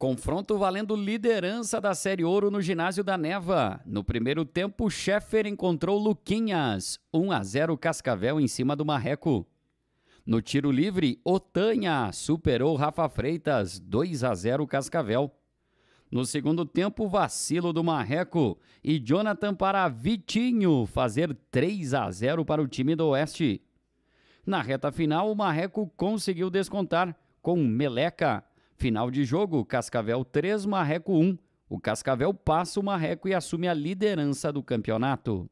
Confronto valendo liderança da Série Ouro no ginásio da Neva. No primeiro tempo, Sheffer encontrou Luquinhas. 1 a 0 Cascavel em cima do Marreco. No tiro livre, Otanha superou Rafa Freitas. 2 a 0 Cascavel. No segundo tempo, vacilo do Marreco e Jonathan para Vitinho fazer 3 a 0 para o time do Oeste. Na reta final, o Marreco conseguiu descontar com Meleca Final de jogo, Cascavel 3, Marreco 1. O Cascavel passa o Marreco e assume a liderança do campeonato.